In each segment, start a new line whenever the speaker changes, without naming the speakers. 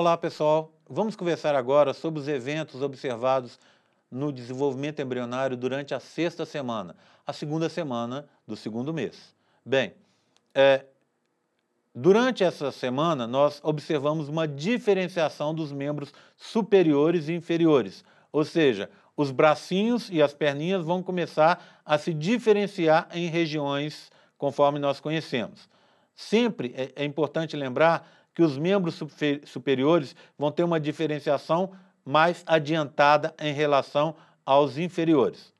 Olá, pessoal. Vamos conversar agora sobre os eventos observados no desenvolvimento embrionário durante a sexta semana, a segunda semana do segundo mês. Bem, é, durante essa semana nós observamos uma diferenciação dos membros superiores e inferiores, ou seja, os bracinhos e as perninhas vão começar a se diferenciar em regiões conforme nós conhecemos. Sempre é, é importante lembrar que os membros superiores vão ter uma diferenciação mais adiantada em relação aos inferiores.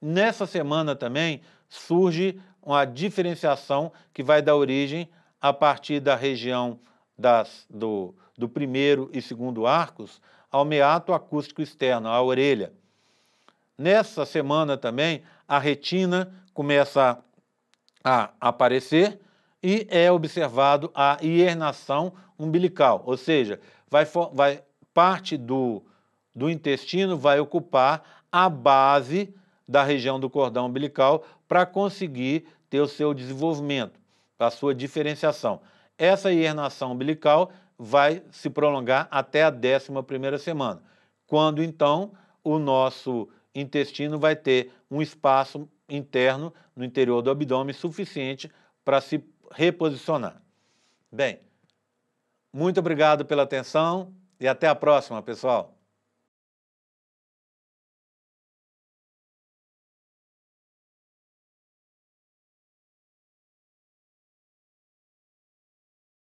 Nessa semana também surge uma diferenciação que vai dar origem a partir da região das, do, do primeiro e segundo arcos ao meato acústico externo, à orelha. Nessa semana também, a retina começa a aparecer e é observado a hiernação umbilical, ou seja, vai, vai parte do, do intestino vai ocupar a base da região do cordão umbilical para conseguir ter o seu desenvolvimento, a sua diferenciação. Essa hiernação umbilical vai se prolongar até a 11ª semana, quando então o nosso intestino vai ter um espaço interno no interior do abdômen suficiente para se reposicionar. Bem, muito obrigado pela atenção e até a próxima, pessoal.